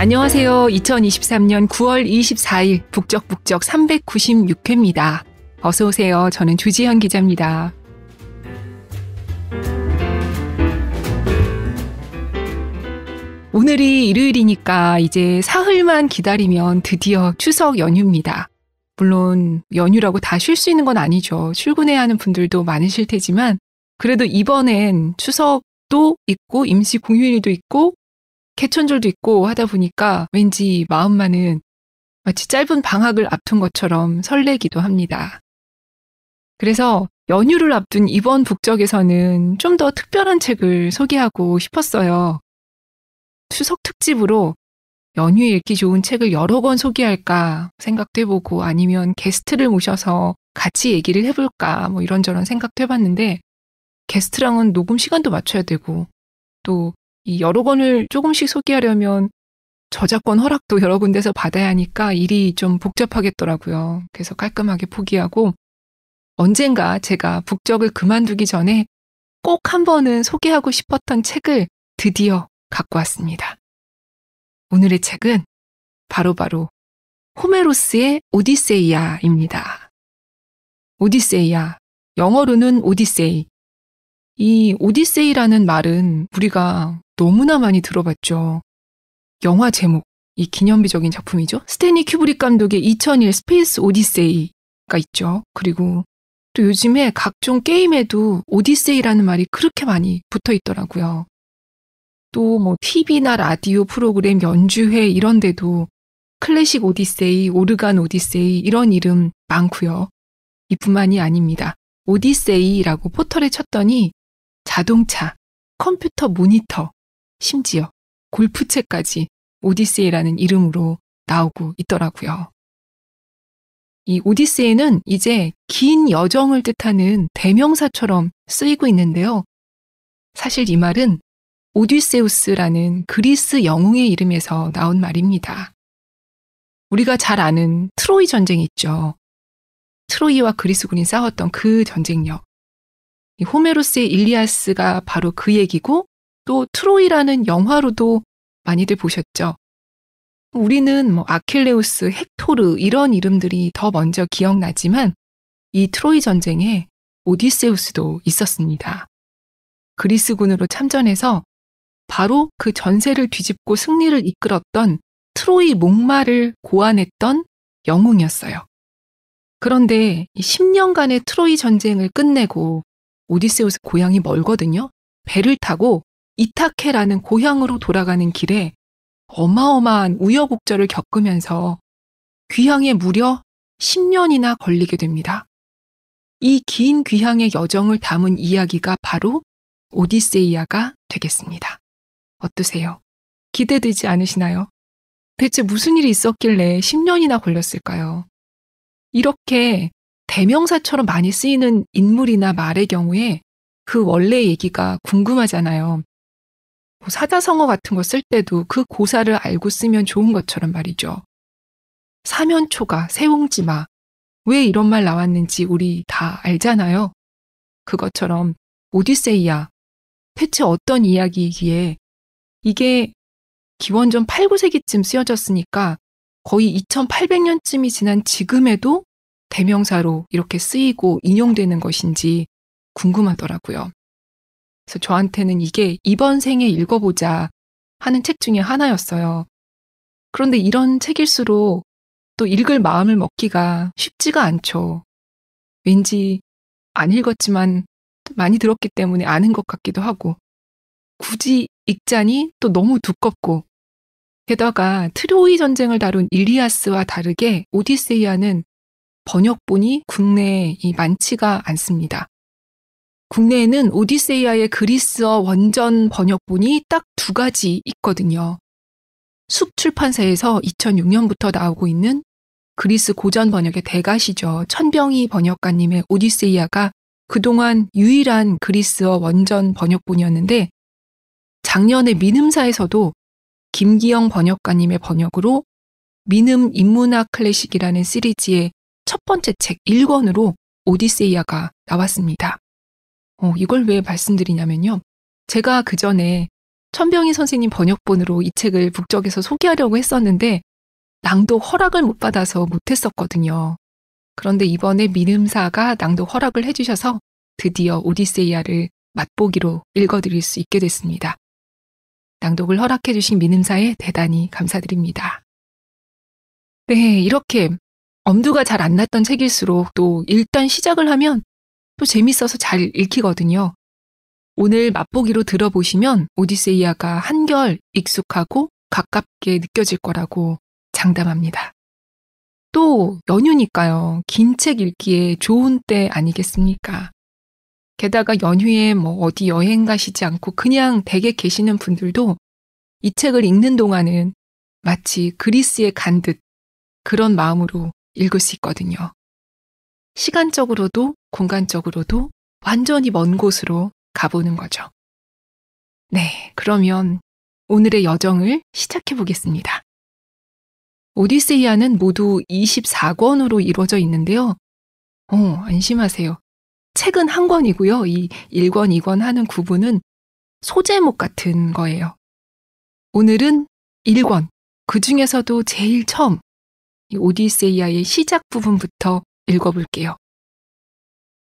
안녕하세요. 2023년 9월 24일 북적북적 396회입니다. 어서 오세요. 저는 주지현 기자입니다. 오늘이 일요일이니까 이제 사흘만 기다리면 드디어 추석 연휴입니다. 물론 연휴라고 다 쉴 수 있는 건 아니죠. 출근해야 하는 분들도 많으실 테지만 그래도 이번엔 추석도 있고 임시 공휴일도 있고 개천절도 있고 하다 보니까 왠지 마음만은 마치 짧은 방학을 앞둔 것처럼 설레기도 합니다. 그래서 연휴를 앞둔 이번 북적에서는 좀 더 특별한 책을 소개하고 싶었어요. 추석 특집으로 연휴 에 읽기 좋은 책을 여러 권 소개할까 생각도 해보고 아니면 게스트를 모셔서 같이 얘기를 해볼까 뭐 이런저런 생각도 해봤는데 게스트랑은 녹음 시간도 맞춰야 되고 또이 여러 권을 조금씩 소개하려면 저작권 허락도 여러 군데서 받아야 하니까 일이 좀 복잡하겠더라고요. 그래서 깔끔하게 포기하고 언젠가 제가 북적을 그만두기 전에 꼭 한 번은 소개하고 싶었던 책을 드디어 갖고 왔습니다. 오늘의 책은 바로바로 바로 호메로스의 오디세이아입니다. 오디세이아, 영어로는 오디세이. 이 오디세이라는 말은 우리가 너무나 많이 들어봤죠. 영화 제목, 이 기념비적인 작품이죠. 스탠리 큐브릭 감독의 2001 스페이스 오디세이가 있죠. 그리고 또 요즘에 각종 게임에도 오디세이라는 말이 그렇게 많이 붙어 있더라고요. 또 뭐 TV나 라디오 프로그램 연주회 이런 데도 클래식 오디세이, 오르간 오디세이 이런 이름 많고요. 이뿐만이 아닙니다. 오디세이라고 포털에 쳤더니 자동차, 컴퓨터 모니터, 심지어 골프채까지 오디세이라는 이름으로 나오고 있더라고요. 이 오디세이는 이제 긴 여정을 뜻하는 대명사처럼 쓰이고 있는데요. 사실 이 말은 오디세우스라는 그리스 영웅의 이름에서 나온 말입니다. 우리가 잘 아는 트로이 전쟁 있죠. 트로이와 그리스군이 싸웠던 그 전쟁력. 호메로스의 일리아스가 바로 그 얘기고 또 트로이라는 영화로도 많이들 보셨죠. 우리는 뭐 아킬레우스, 헥토르 이런 이름들이 더 먼저 기억나지만 이 트로이 전쟁에 오디세우스도 있었습니다. 그리스군으로 참전해서 바로 그 전세를 뒤집고 승리를 이끌었던 트로이 목마를 고안했던 영웅이었어요. 그런데 10년간의 트로이 전쟁을 끝내고 오디세우스 고향이 멀거든요. 배를 타고 이타케라는 고향으로 돌아가는 길에 어마어마한 우여곡절을 겪으면서 귀향에 무려 10년이나 걸리게 됩니다. 이 긴 귀향의 여정을 담은 이야기가 바로 오디세이아가 되겠습니다. 어떠세요? 기대되지 않으시나요? 대체 무슨 일이 있었길래 10년이나 걸렸을까요? 이렇게 대명사처럼 많이 쓰이는 인물이나 말의 경우에 그 원래 얘기가 궁금하잖아요. 뭐 사자성어 같은 거 쓸 때도 그 고사를 알고 쓰면 좋은 것처럼 말이죠. 사면초가, 세옹지마. 왜 이런 말 나왔는지 우리 다 알잖아요. 그것처럼 오디세이아 대체 어떤 이야기이기에 이게 기원전 8, 9세기쯤 쓰여졌으니까 거의 2800년쯤이 지난 지금에도 대명사로 이렇게 쓰이고 인용되는 것인지 궁금하더라고요. 그래서 저한테는 이게 이번 생에 읽어보자 하는 책 중에 하나였어요. 그런데 이런 책일수록 또 읽을 마음을 먹기가 쉽지가 않죠. 왠지 안 읽었지만 많이 들었기 때문에 아는 것 같기도 하고 굳이 읽자니 또 너무 두껍고 게다가 트로이 전쟁을 다룬 일리아스와 다르게 오디세이아는 번역본이 국내에 많지가 않습니다. 국내에는 오디세이아의 그리스어 원전 번역본이 딱 두 가지 있거든요. 숲 출판사에서 2006년부터 나오고 있는 그리스 고전 번역의 대가시죠. 천병희 번역가님의 오디세이아가 그동안 유일한 그리스어 원전 번역본이었는데 작년에 민음사에서도 김기영 번역가님의 번역으로 민음 인문학 클래식이라는 시리즈의 첫 번째 책 1권으로 오디세이아가 나왔습니다. 어, 이걸 왜 말씀드리냐면요. 제가 그 전에 천병희 선생님 번역본으로 이 책을 북적에서 소개하려고 했었는데 낭독 허락을 못 받아서 못했었거든요. 그런데 이번에 민음사가 낭독 허락을 해주셔서 드디어 오디세이아를 맛보기로 읽어드릴 수 있게 됐습니다. 낭독을 허락해주신 민음사에 대단히 감사드립니다. 네, 이렇게 엄두가 잘 안 났던 책일수록 또 일단 시작을 하면 또 재밌어서 잘 읽히거든요. 오늘 맛보기로 들어보시면 오디세이아가 한결 익숙하고 가깝게 느껴질 거라고 장담합니다. 또 연휴니까요. 긴 책 읽기에 좋은 때 아니겠습니까? 게다가 연휴에 뭐 어디 여행 가시지 않고 그냥 댁에 계시는 분들도 이 책을 읽는 동안은 마치 그리스에 간 듯 그런 마음으로 읽을 수 있거든요. 시간적으로도 공간적으로도 완전히 먼 곳으로 가보는 거죠. 네, 그러면 오늘의 여정을 시작해 보겠습니다. 오디세이아는 모두 24권으로 이루어져 있는데요. 어, 안심하세요. 책은 한 권이고요. 이 1권, 2권 하는 구분은 소제목 같은 거예요. 오늘은 1권, 그 중에서도 제일 처음 오디세이아의 시작 부분부터 읽어볼게요.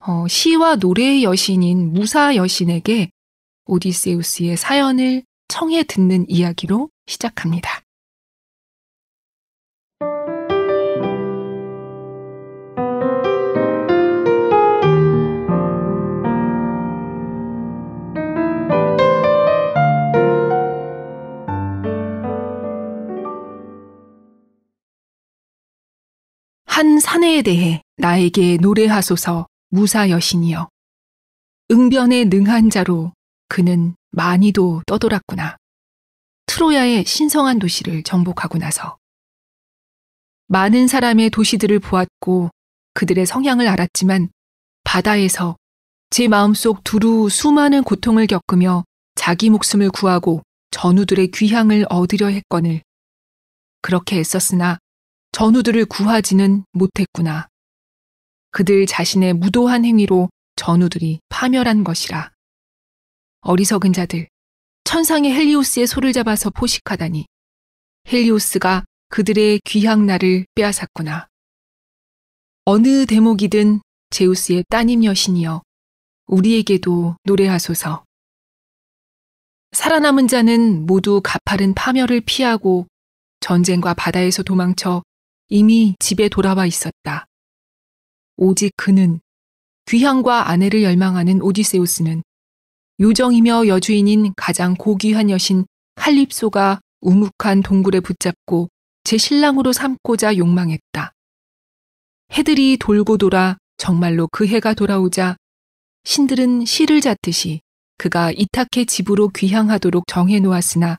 어, 시와 노래의 여신인 무사 여신에게 오디세우스의 사연을 청해 듣는 이야기로 시작합니다. 한 사내에 대해 나에게 노래하소서 무사 여신이여. 응변의 능한 자로 그는 많이도 떠돌았구나. 트로야의 신성한 도시를 정복하고 나서 많은 사람의 도시들을 보았고 그들의 성향을 알았지만 바다에서 제 마음속 두루 수많은 고통을 겪으며 자기 목숨을 구하고 전우들의 귀향을 얻으려 했거늘 그렇게 했었으나 전우들을 구하지는 못했구나. 그들 자신의 무도한 행위로 전우들이 파멸한 것이라. 어리석은 자들, 천상의 헬리오스의 소를 잡아서 포식하다니. 헬리오스가 그들의 귀향 날을 빼앗았구나. 어느 대목이든 제우스의 따님 여신이여, 우리에게도 노래하소서. 살아남은 자는 모두 가파른 파멸을 피하고 전쟁과 바다에서 도망쳐 이미 집에 돌아와 있었다. 오직 그는 귀향과 아내를 열망하는 오디세우스는 요정이며 여주인인 가장 고귀한 여신 칼립소가 우묵한 동굴에 붙잡고 제 신랑으로 삼고자 욕망했다. 해들이 돌고 돌아 정말로 그 해가 돌아오자 신들은 시를 잣듯이 그가 이타케 집으로 귀향하도록 정해 놓았으나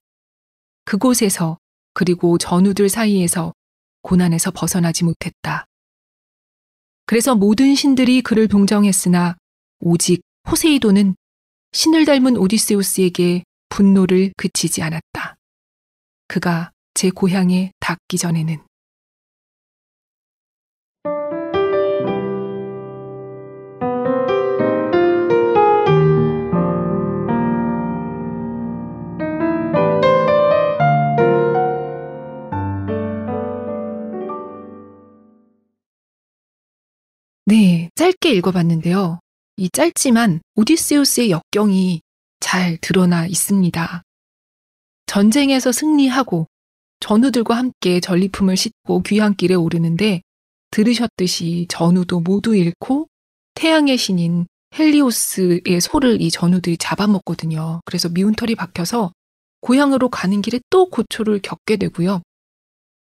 그곳에서 그리고 전우들 사이에서 고난에서 벗어나지 못했다. 그래서 모든 신들이 그를 동정했으나 오직 호세이도는 신을 닮은 오디세우스에게 분노를 그치지 않았다. 그가 제 고향에 닿기 전에는. 네, 짧게 읽어봤는데요. 이 짧지만 오디세우스의 역경이 잘 드러나 있습니다. 전쟁에서 승리하고 전우들과 함께 전리품을 싣고 귀향길에 오르는데 들으셨듯이 전우도 모두 잃고 태양의 신인 헬리오스의 소를 이 전우들이 잡아먹거든요. 그래서 미운털이 박혀서 고향으로 가는 길에 또 고초를 겪게 되고요.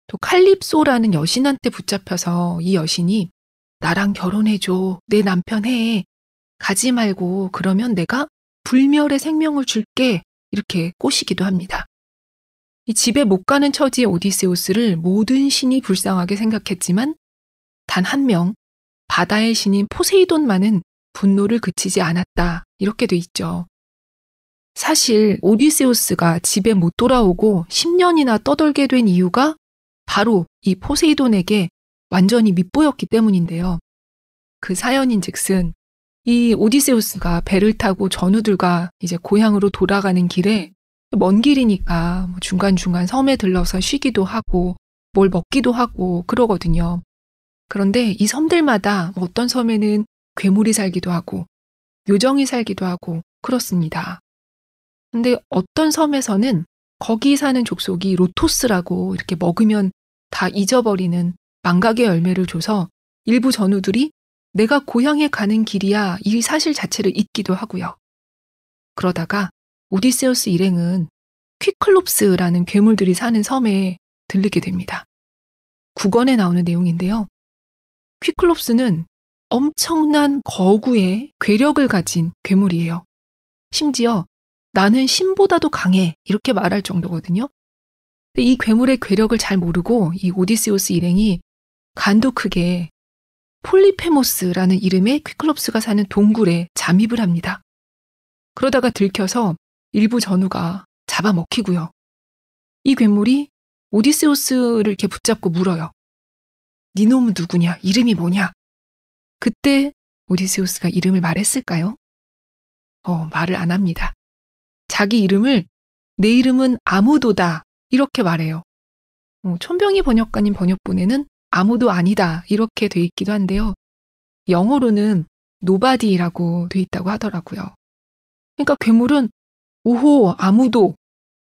또 칼립소라는 여신한테 붙잡혀서 이 여신이 나랑 결혼해줘. 내 남편 해. 가지 말고 그러면 내가 불멸의 생명을 줄게. 이렇게 꼬시기도 합니다. 이 집에 못 가는 처지의 오디세우스를 모든 신이 불쌍하게 생각했지만 단 한 명, 바다의 신인 포세이돈만은 분노를 그치지 않았다. 이렇게 돼 있죠. 사실 오디세우스가 집에 못 돌아오고 10년이나 떠돌게 된 이유가 바로 이 포세이돈에게 완전히 밑보였기 때문인데요. 그 사연인 즉슨 이 오디세우스가 배를 타고 전우들과 이제 고향으로 돌아가는 길에 먼 길이니까 뭐 중간중간 섬에 들러서 쉬기도 하고 뭘 먹기도 하고 그러거든요. 그런데 이 섬들마다 어떤 섬에는 괴물이 살기도 하고 요정이 살기도 하고 그렇습니다. 근데 어떤 섬에서는 거기 사는 족속이 로토스라고 이렇게 먹으면 다 잊어버리는 망각의 열매를 줘서 일부 전우들이 내가 고향에 가는 길이야 이 사실 자체를 잊기도 하고요. 그러다가 오디세우스 일행은 퀵클롭스라는 괴물들이 사는 섬에 들르게 됩니다. 9권에 나오는 내용인데요. 퀵클롭스는 엄청난 거구의 괴력을 가진 괴물이에요. 심지어 나는 신보다도 강해 이렇게 말할 정도거든요. 이 괴물의 괴력을 잘 모르고 이 오디세우스 일행이 간도 크게 폴리페모스라는 이름의 퀵클럽스가 사는 동굴에 잠입을 합니다. 그러다가 들켜서 일부 전우가 잡아먹히고요. 이 괴물이 오디세우스를 이렇게 붙잡고 물어요. 니 놈은 누구냐? 이름이 뭐냐? 그때 오디세우스가 이름을 말했을까요? 어, 말을 안 합니다. 자기 이름을 내 이름은 아무도다 이렇게 말해요. 어, 천병이 번역가님 번역본에는 아무도 아니다 이렇게 돼 있기도 한데요. 영어로는 nobody라고 돼 있다고 하더라고요. 그러니까 괴물은 오호 아무도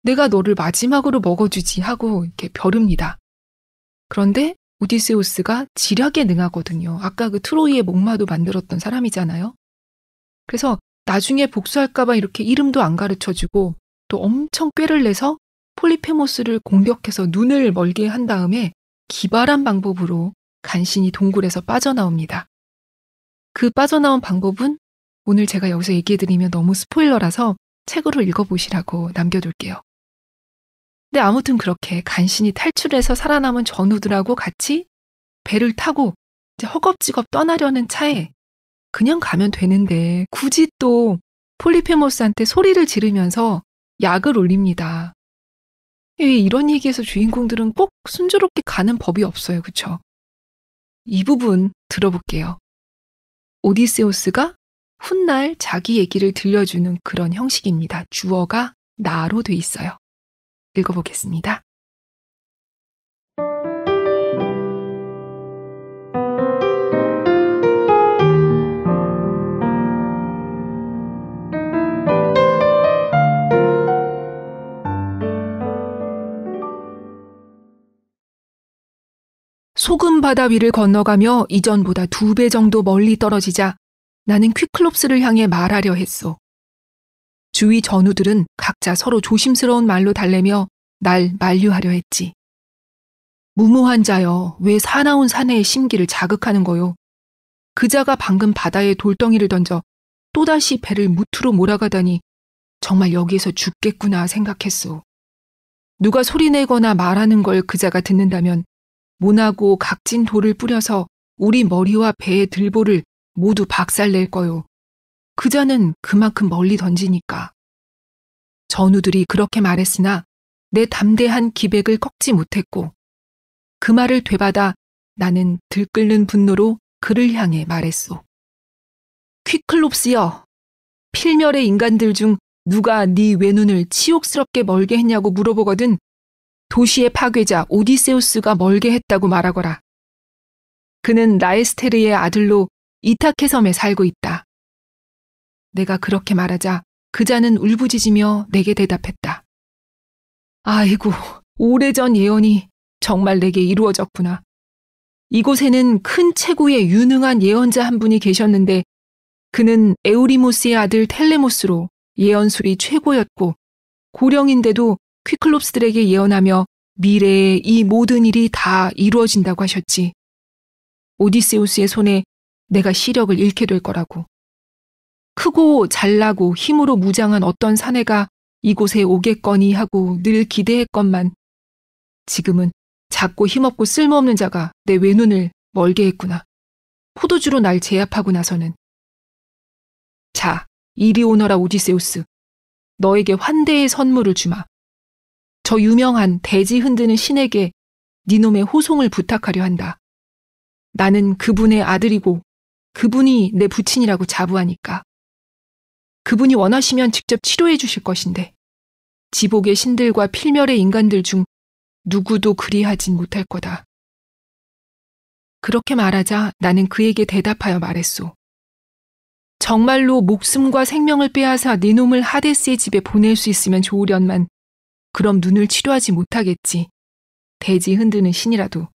내가 너를 마지막으로 먹어주지 하고 이렇게 벼릅니다. 그런데 오디세우스가 지략에 능하거든요. 아까 그 트로이의 목마도 만들었던 사람이잖아요. 그래서 나중에 복수할까봐 이렇게 이름도 안 가르쳐주고 또 엄청 꾀를 내서 폴리페모스를 공격해서 눈을 멀게 한 다음에 기발한 방법으로 간신히 동굴에서 빠져나옵니다. 그 빠져나온 방법은 오늘 제가 여기서 얘기해드리면 너무 스포일러라서 책으로 읽어보시라고 남겨둘게요. 근데 아무튼 그렇게 간신히 탈출해서 살아남은 전우들하고 같이 배를 타고 이제 허겁지겁 떠나려는 차에 그냥 가면 되는데 굳이 또 폴리페모스한테 소리를 지르면서 약을 올립니다. 예, 이런 얘기에서 주인공들은 꼭 순조롭게 가는 법이 없어요. 그쵸? 이 부분 들어볼게요. 오디세우스가 훗날 자기 얘기를 들려주는 그런 형식입니다. 주어가 나로 돼 있어요. 읽어보겠습니다. 소금 바다 위를 건너가며 이전보다 두 배 정도 멀리 떨어지자 나는 퀵클롭스를 향해 말하려 했소. 주위 전우들은 각자 서로 조심스러운 말로 달래며 날 만류하려 했지. 무모한 자여, 왜 사나운 사내의 심기를 자극하는 거요? 그자가 방금 바다에 돌덩이를 던져 또다시 배를 무투로 몰아가다니 정말 여기에서 죽겠구나 생각했소. 누가 소리내거나 말하는 걸 그자가 듣는다면 모나고 각진 돌을 뿌려서 우리 머리와 배의 들보를 모두 박살낼 거요. 그자는 그만큼 멀리 던지니까. 전우들이 그렇게 말했으나 내 담대한 기백을 꺾지 못했고 그 말을 되받아 나는 들끓는 분노로 그를 향해 말했소. 퀵클롭스여, 필멸의 인간들 중 누가 네 외눈을 치욕스럽게 멀게 했냐고 물어보거든 도시의 파괴자 오디세우스가 멀게 했다고 말하거라. 그는 라에스테르의 아들로 이타케 섬에 살고 있다. 내가 그렇게 말하자 그자는 울부짖으며 내게 대답했다. 아이고, 오래전 예언이 정말 내게 이루어졌구나. 이곳에는 큰 체구의 유능한 예언자 한 분이 계셨는데 그는 에우리모스의 아들 텔레모스로 예언술이 최고였고 고령인데도 퀴클롭스들에게 예언하며 미래에 이 모든 일이 다 이루어진다고 하셨지. 오디세우스의 손에 내가 시력을 잃게 될 거라고. 크고 잘나고 힘으로 무장한 어떤 사내가 이곳에 오겠거니 하고 늘 기대했건만 지금은 작고 힘없고 쓸모없는 자가 내 외눈을 멀게 했구나. 포도주로 날 제압하고 나서는. 자, 이리 오너라 오디세우스. 너에게 환대의 선물을 주마. 저 유명한 대지 흔드는 신에게 니놈의 호송을 부탁하려 한다. 나는 그분의 아들이고 그분이 내 부친이라고 자부하니까. 그분이 원하시면 직접 치료해 주실 것인데 지복의 신들과 필멸의 인간들 중 누구도 그리하진 못할 거다. 그렇게 말하자 나는 그에게 대답하여 말했소. 정말로 목숨과 생명을 빼앗아 네놈을 하데스의 집에 보낼 수 있으면 좋으련만 그럼 눈을 치료하지 못하겠지. 대지 흔드는 신이라도.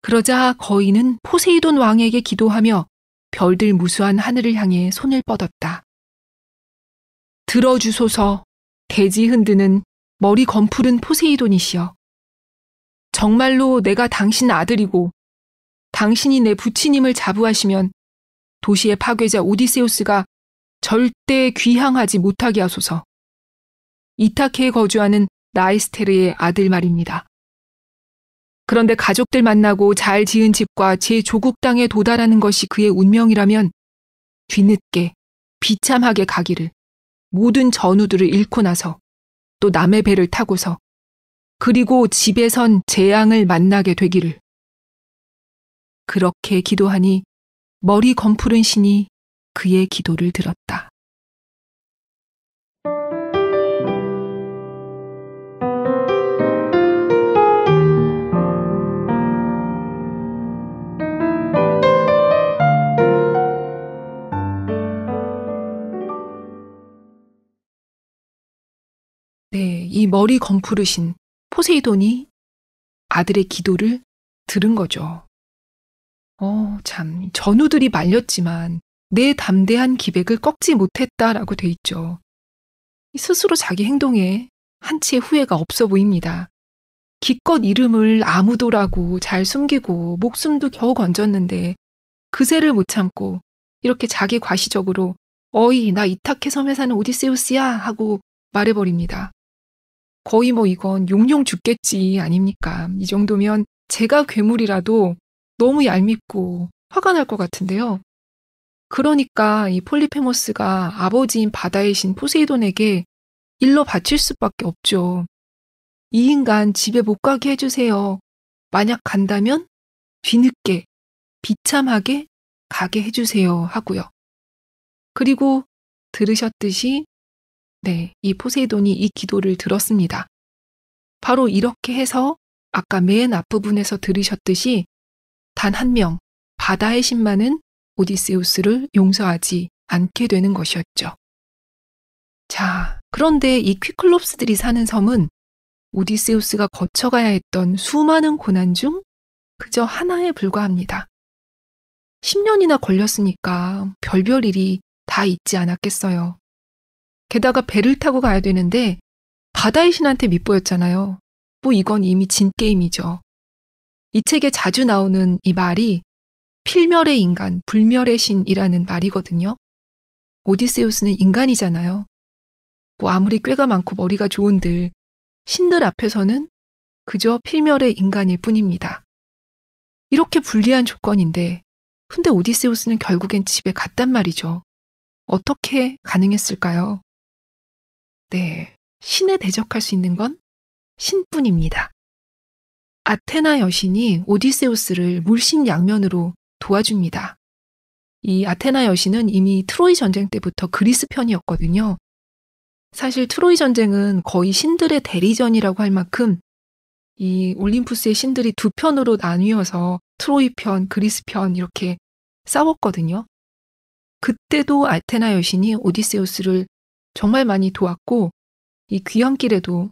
그러자 거인은 포세이돈 왕에게 기도하며 별들 무수한 하늘을 향해 손을 뻗었다. 들어주소서 대지 흔드는 머리 검푸른 포세이돈이시여. 정말로 내가 당신 아들이고 당신이 내부친님을 자부하시면 도시의 파괴자 오디세우스가 절대 귀향하지 못하게 하소서. 이타케에 거주하는 라이스테르의 아들 말입니다. 그런데 가족들 만나고 잘 지은 집과 제 조국 땅에 도달하는 것이 그의 운명이라면 뒤늦게 비참하게 가기를 모든 전우들을 잃고 나서 또 남의 배를 타고서 그리고 집에선 재앙을 만나게 되기를 그렇게 기도하니 머리 검푸른 신이 그의 기도를 들었다. 이 머리 검푸르신 포세이돈이 아들의 기도를 들은 거죠. 어, 참, 전우들이 말렸지만 내 담대한 기백을 꺾지 못했다라고 돼 있죠. 스스로 자기 행동에 한치의 후회가 없어 보입니다. 기껏 이름을 아무도라고 잘 숨기고 목숨도 겨우 건졌는데 그새를 못 참고 이렇게 자기 과시적으로 어이 나 이타케 섬에 사는 오디세우스야 하고 말해버립니다. 거의 뭐 이건 용용 죽겠지 아닙니까? 이 정도면 제가 괴물이라도 너무 얄밉고 화가 날 것 같은데요. 그러니까 이 폴리페모스가 아버지인 바다의 신 포세이돈에게 일러 바칠 수밖에 없죠. 이 인간 집에 못 가게 해주세요. 만약 간다면 뒤늦게, 비참하게 가게 해주세요 하고요. 그리고 들으셨듯이 네, 이 포세이돈이 이 기도를 들었습니다. 바로 이렇게 해서 아까 맨 앞부분에서 들으셨듯이 단 한 명, 바다의 신만은 오디세우스를 용서하지 않게 되는 것이었죠. 자, 그런데 이퀵클롭스들이 사는 섬은 오디세우스가 거쳐가야 했던 수많은 고난 중 그저 하나에 불과합니다. 10년이나 걸렸으니까 별별 일이 다 있지 않았겠어요. 게다가 배를 타고 가야 되는데 바다의 신한테 밉보였잖아요뭐 이건 이미 진 게임이죠. 이 책에 자주 나오는 이 말이 필멸의 인간, 불멸의 신이라는 말이거든요. 오디세우스는 인간이잖아요. 뭐 아무리 꾀가 많고 머리가 좋은들 신들 앞에서는 그저 필멸의 인간일 뿐입니다. 이렇게 불리한 조건인데 근데 오디세우스는 결국엔 집에 갔단 말이죠. 어떻게 가능했을까요? 네. 신에 대적할 수 있는 건 신뿐입니다. 아테나 여신이 오디세우스를 물신 양면으로 도와줍니다. 이 아테나 여신은 이미 트로이 전쟁 때부터 그리스 편이었거든요. 사실 트로이 전쟁은 거의 신들의 대리전이라고 할 만큼 이 올림푸스의 신들이 두 편으로 나뉘어서 트로이 편, 그리스 편 이렇게 싸웠거든요. 그때도 아테나 여신이 오디세우스를 정말 많이 도왔고 이 귀향길에도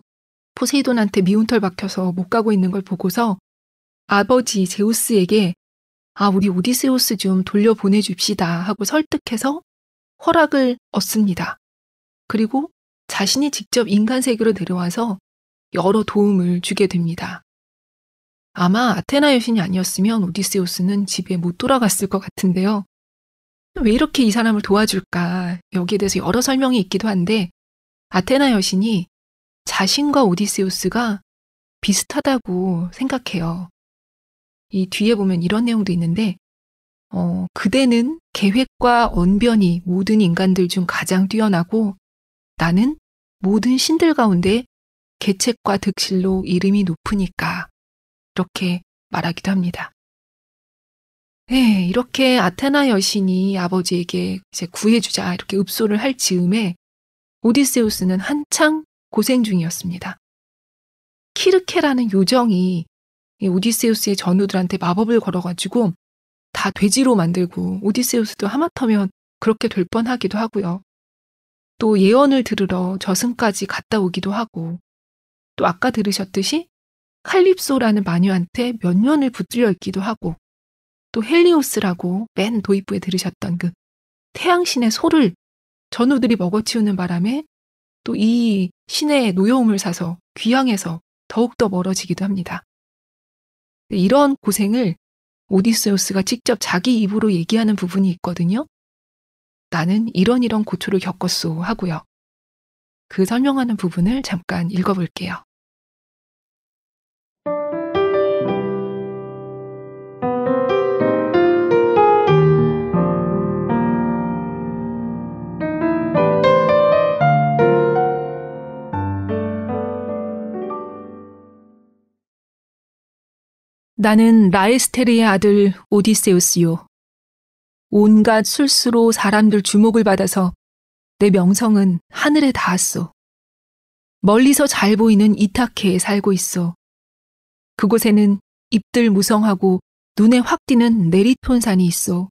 포세이돈한테 미운털 박혀서 못 가고 있는 걸 보고서 아버지 제우스에게 아 우리 오디세우스 좀 돌려보내 줍시다 하고 설득해서 허락을 얻습니다. 그리고 자신이 직접 인간 세계로 내려와서 여러 도움을 주게 됩니다. 아마 아테나 여신이 아니었으면 오디세우스는 집에 못 돌아갔을 것 같은데요. 왜 이렇게 이 사람을 도와줄까? 여기에 대해서 여러 설명이 있기도 한데 아테나 여신이 자신과 오디세우스가 비슷하다고 생각해요. 이 뒤에 보면 이런 내용도 있는데 어, 그대는 계획과 언변이 모든 인간들 중 가장 뛰어나고 나는 모든 신들 가운데 계책과 득실로 이름이 높으니까 이렇게 말하기도 합니다. 네, 이렇게 아테나 여신이 아버지에게 이제 구해주자 이렇게 읍소를 할 즈음에 오디세우스는 한창 고생 중이었습니다. 키르케라는 요정이 오디세우스의 전우들한테 마법을 걸어가지고 다 돼지로 만들고 오디세우스도 하마터면 그렇게 될 뻔하기도 하고요. 또 예언을 들으러 저승까지 갔다 오기도 하고 또 아까 들으셨듯이 칼립소라는 마녀한테 몇 년을 붙들려 있기도 하고 또 헬리오스라고 맨 도입부에 들으셨던 그 태양신의 소를 전우들이 먹어치우는 바람에 또 이 신의 노여움을 사서 귀향해서 더욱더 멀어지기도 합니다. 이런 고생을 오디세우스가 직접 자기 입으로 얘기하는 부분이 있거든요. 나는 이런 이런 고초를 겪었소 하고요. 그 설명하는 부분을 잠깐 읽어볼게요. 나는 라에스테르의 아들 오디세우스요. 온갖 술수로 사람들 주목을 받아서 내 명성은 하늘에 닿았소. 멀리서 잘 보이는 이타케에 살고 있어. 그곳에는 잎들 무성하고 눈에 확 띄는 네리톤산이 있어.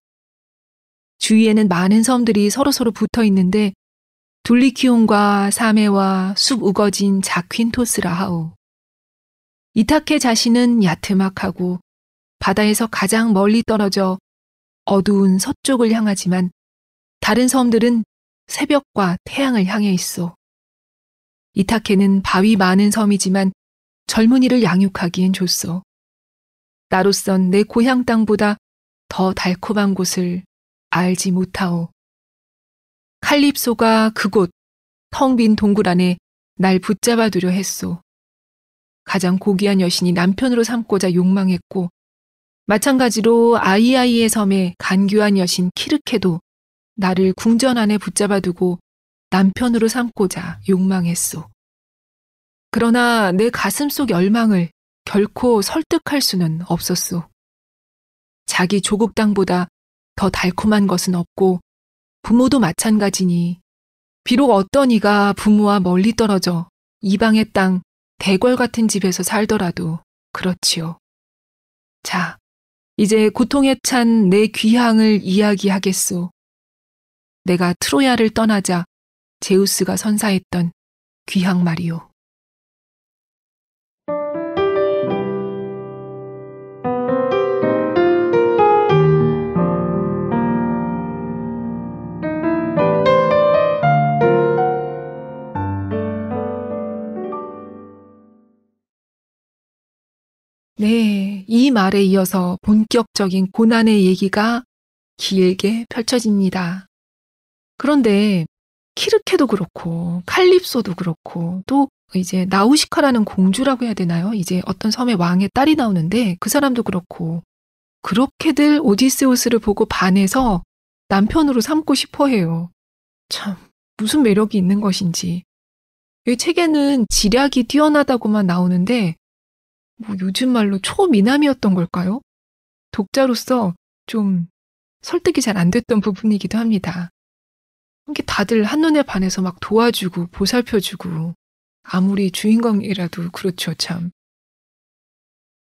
주위에는 많은 섬들이 서로서로 붙어 있는데 둘리키온과 사메와 숲 우거진 자퀸토스라 하오. 이타케 자신은 야트막하고 바다에서 가장 멀리 떨어져 어두운 서쪽을 향하지만 다른 섬들은 새벽과 태양을 향해 있어. 이타케는 바위 많은 섬이지만 젊은이를 양육하기엔 좋소. 나로선 내 고향 땅보다 더 달콤한 곳을 알지 못하오. 칼립소가 그곳 텅 빈 동굴 안에 날 붙잡아 두려 했소. 가장 고귀한 여신이 남편으로 삼고자 욕망했고 마찬가지로 아이아이의 섬에 간교한 여신 키르케도 나를 궁전 안에 붙잡아 두고 남편으로 삼고자 욕망했소. 그러나 내 가슴 속 열망을 결코 설득할 수는 없었소. 자기 조국 땅보다 더 달콤한 것은 없고 부모도 마찬가지니 비록 어떤 이가 부모와 멀리 떨어져 이방의 땅 대궐 같은 집에서 살더라도 그렇지요. 자, 이제 고통에 찬 내 귀향을 이야기하겠소. 내가 트로야를 떠나자 제우스가 선사했던 귀향 말이오. 네, 이 말에 이어서 본격적인 고난의 얘기가 길게 펼쳐집니다. 그런데 키르케도 그렇고 칼립소도 그렇고 또 이제 나우시카라는 공주라고 해야 되나요? 이제 어떤 섬의 왕의 딸이 나오는데 그 사람도 그렇고 그렇게들 오디세우스를 보고 반해서 남편으로 삼고 싶어 해요. 참, 무슨 매력이 있는 것인지. 이 책에는 지략이 뛰어나다고만 나오는데 뭐 요즘 말로 초미남이었던 걸까요? 독자로서 좀 설득이 잘 안 됐던 부분이기도 합니다. 이게 다들 한눈에 반해서 막 도와주고 보살펴주고 아무리 주인공이라도 그렇죠 참.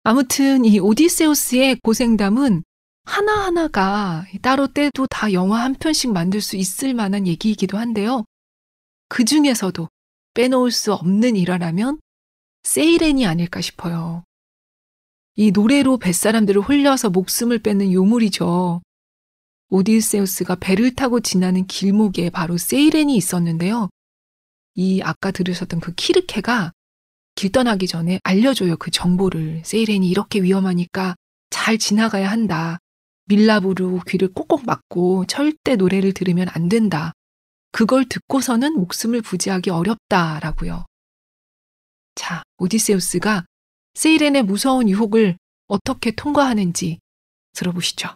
아무튼 이 오디세우스의 고생담은 하나하나가 따로 떼도 다 영화 한 편씩 만들 수 있을 만한 얘기이기도 한데요. 그 중에서도 빼놓을 수 없는 일화라면 세이렌이 아닐까 싶어요. 이 노래로 뱃사람들을 홀려서 목숨을 뺏는 요물이죠. 오디세우스가 배를 타고 지나는 길목에 바로 세이렌이 있었는데요. 이 아까 들으셨던 그 키르케가 길 떠나기 전에 알려줘요. 그 정보를. 세이렌이 이렇게 위험하니까 잘 지나가야 한다. 밀랍으로 귀를 꼭꼭 막고 절대 노래를 들으면 안 된다. 그걸 듣고서는 목숨을 부지하기 어렵다라고요. 자, 오디세우스가 세이렌의 무서운 유혹을 어떻게 통과하는지 들어보시죠.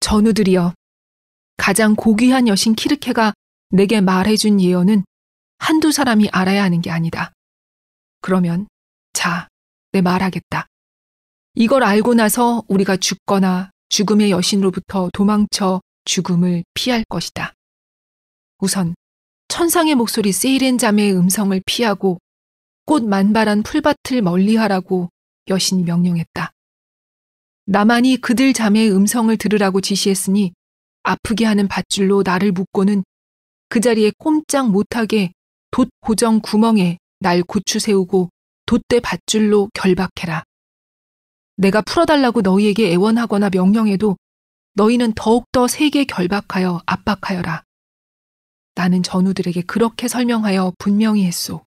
전우들이여, 가장 고귀한 여신 키르케가 내게 말해준 예언은 한두 사람이 알아야 하는 게 아니다. 그러면, 자, 내 말하겠다. 이걸 알고 나서 우리가 죽거나 죽음의 여신으로부터 도망쳐 죽음을 피할 것이다. 우선, 천상의 목소리 세이렌 자매의 음성을 피하고 꽃 만발한 풀밭을 멀리하라고 여신이 명령했다. 나만이 그들 자매의 음성을 들으라고 지시했으니 아프게 하는 밧줄로 나를 묶고는 그 자리에 꼼짝 못하게 돛 고정 구멍에 날 고추 세우고 돛대 밧줄로 결박해라. 내가 풀어달라고 너희에게 애원하거나 명령해도 너희는 더욱더 세게 결박하여 압박하여라. 나는 전우들에게 그렇게 설명하여 분명히 했소.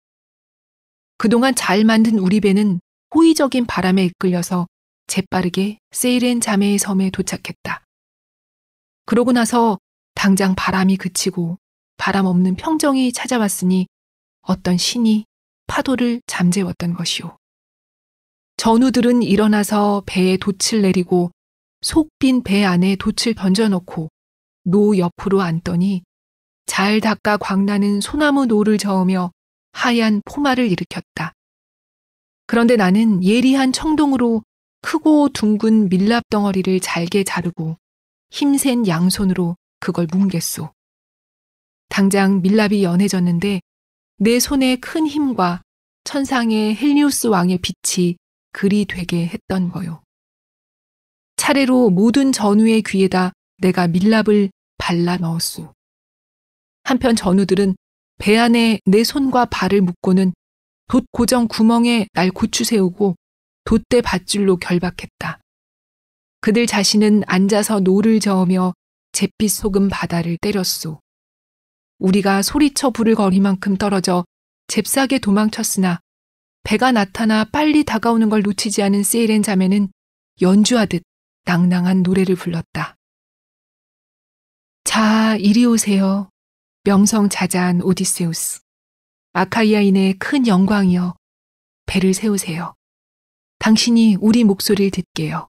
그동안 잘 만든 우리 배는 호의적인 바람에 이끌려서 재빠르게 세이렌 자매의 섬에 도착했다. 그러고 나서 당장 바람이 그치고 바람 없는 평정이 찾아왔으니 어떤 신이 파도를 잠재웠던 것이오. 전우들은 일어나서 배에 돛을 내리고 속빈 배 안에 돛을 던져놓고노 옆으로 앉더니 잘 닦아 광나는 소나무 노를 저으며 하얀 포마를 일으켰다. 그런데 나는 예리한 청동으로 크고 둥근 밀랍 덩어리를 잘게 자르고 힘센 양손으로 그걸 뭉갰소. 당장 밀랍이 연해졌는데 내손에큰 힘과 천상의 헬리우스 왕의 빛이 그리 되게 했던 거요. 차례로 모든 전우의 귀에다 내가 밀랍을 발라 넣었소. 한편 전우들은 배 안에 내 손과 발을 묶고는 돛 고정 구멍에 날 고추 세우고 돛대 밧줄로 결박했다. 그들 자신은 앉아서 노를 저으며 잿빛 소금 바다를 때렸소. 우리가 소리쳐 부를 거리만큼 떨어져 잽싸게 도망쳤으나 배가 나타나 빨리 다가오는 걸 놓치지 않은 세일렌 자매는 연주하듯 낭낭한 노래를 불렀다. 자, 이리 오세요. 명성 자자한 오디세우스. 아카이아인의 큰 영광이여. 배를 세우세요. 당신이 우리 목소리를 듣게요.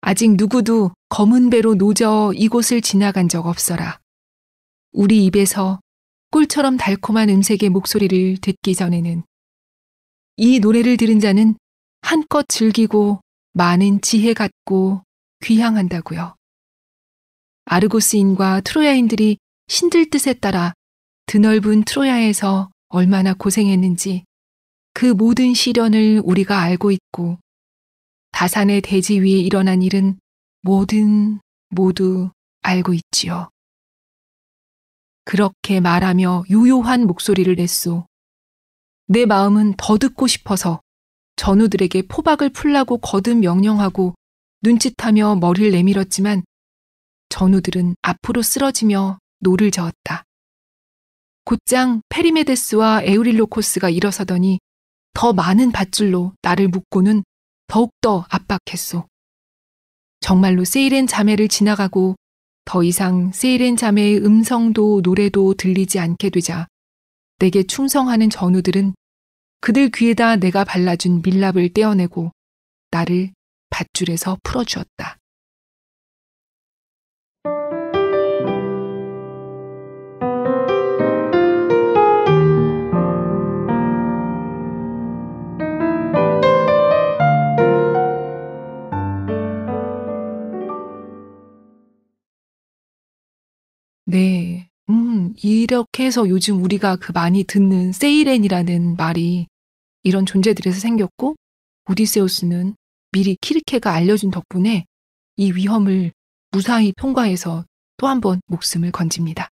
아직 누구도 검은 배로 노저 이곳을 지나간 적 없어라. 우리 입에서 꿀처럼 달콤한 음색의 목소리를 듣기 전에는 이 노래를 들은 자는 한껏 즐기고 많은 지혜 갖고 귀향한다고요. 아르고스인과 트로야인들이 신들 뜻에 따라 드넓은 트로야에서 얼마나 고생했는지 그 모든 시련을 우리가 알고 있고 다산의 대지 위에 일어난 일은 모든 모두 알고 있지요. 그렇게 말하며 유효한 목소리를 냈소. 내 마음은 더 듣고 싶어서 전우들에게 포박을 풀라고 거듭 명령하고 눈짓하며 머리를 내밀었지만 전우들은 앞으로 쓰러지며 노를 저었다. 곧장 페리메데스와 에우릴로코스가 일어서더니 더 많은 밧줄로 나를 묶고는 더욱더 압박했소. 정말로 세이렌 자매를 지나가고 더 이상 세일렌 자매의 음성도 노래도 들리지 않게 되자 내게 충성하는 전우들은 그들 귀에다 내가 발라준 밀랍을 떼어내고 나를 밧줄에서 풀어주었다. 네. 음, 이렇게 해서 요즘 우리가 그 많이 듣는 세이렌이라는 말이 이런 존재들에서 생겼고, 오디세우스는 미리 키르케가 알려준 덕분에 이 위험을 무사히 통과해서 또 한 번 목숨을 건집니다.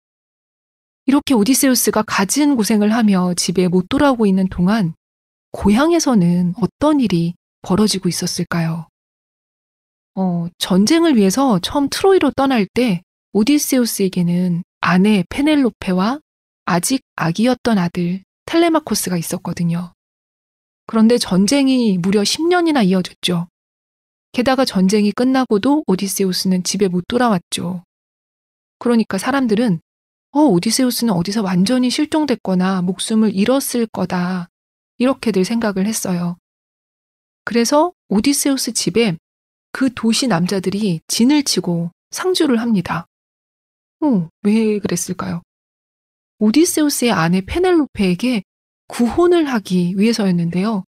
이렇게 오디세우스가 가진 고생을 하며 집에 못 돌아오고 있는 동안 고향에서는 어떤 일이 벌어지고 있었을까요? 어, 전쟁을 위해서 처음 트로이로 떠날 때 오디세우스에게는 아내 페넬로페와 아직 아기였던 아들 텔레마코스가 있었거든요. 그런데 전쟁이 무려 10년이나 이어졌죠. 게다가 전쟁이 끝나고도 오디세우스는 집에 못 돌아왔죠. 그러니까 사람들은 어, 오디세우스는 어디서 완전히 실종됐거나 목숨을 잃었을 거다. 이렇게들 생각을 했어요. 그래서 오디세우스 집에 그 도시 남자들이 진을 치고 상주를 합니다. 어, 왜 그랬을까요? 오디세우스의 아내 페넬로페에게 구혼을 하기 위해서였는데요.